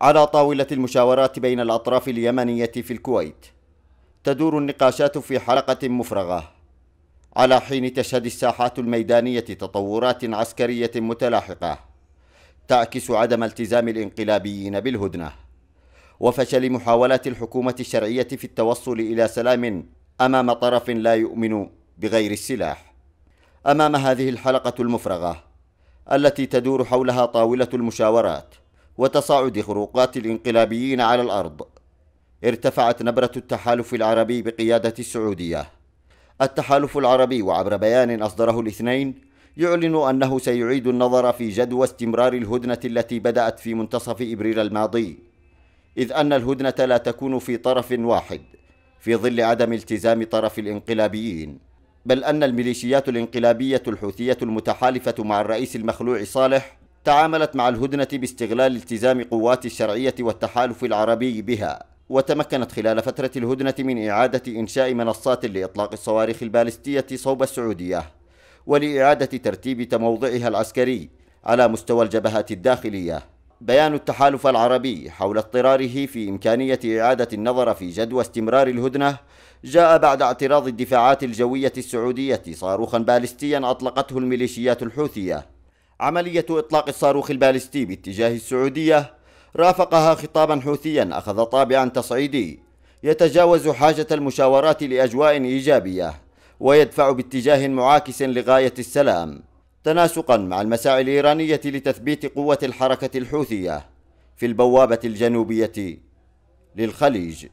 على طاولة المشاورات بين الأطراف اليمنية في الكويت تدور النقاشات في حلقة مفرغة على حين تشهد الساحات الميدانية تطورات عسكرية متلاحقة تعكس عدم التزام الانقلابيين بالهدنة وفشل محاولات الحكومة الشرعية في التوصل إلى سلام أمام طرف لا يؤمن بغير السلاح أمام هذه الحلقة المفرغة التي تدور حولها طاولة المشاورات وتصاعد خروقات الانقلابيين على الأرض ارتفعت نبرة التحالف العربي بقيادة السعودية التحالف العربي وعبر بيان أصدره الاثنين يعلن أنه سيعيد النظر في جدوى استمرار الهدنة التي بدأت في منتصف إبريل الماضي إذ أن الهدنة لا تكون في طرف واحد في ظل عدم التزام طرف الانقلابيين بل أن الميليشيات الانقلابية الحوثية المتحالفة مع الرئيس المخلوع صالح تعاملت مع الهدنة باستغلال التزام قوات الشرعية والتحالف العربي بها وتمكنت خلال فترة الهدنة من إعادة إنشاء منصات لإطلاق الصواريخ البالستية صوب السعودية ولإعادة ترتيب تموضعها العسكري على مستوى الجبهات الداخلية بيان التحالف العربي حول اضطراره في إمكانية إعادة النظر في جدوى استمرار الهدنة جاء بعد اعتراض الدفاعات الجوية السعودية صاروخا بالستيا أطلقته الميليشيات الحوثية عملية إطلاق الصاروخ البالستي باتجاه السعودية رافقها خطابا حوثيا أخذ طابعا تصعيدي يتجاوز حاجة المشاورات لأجواء إيجابية ويدفع باتجاه معاكس لغاية السلام تناسقا مع المساعي الإيرانية لتثبيت قوة الحركة الحوثية في البوابة الجنوبية للخليج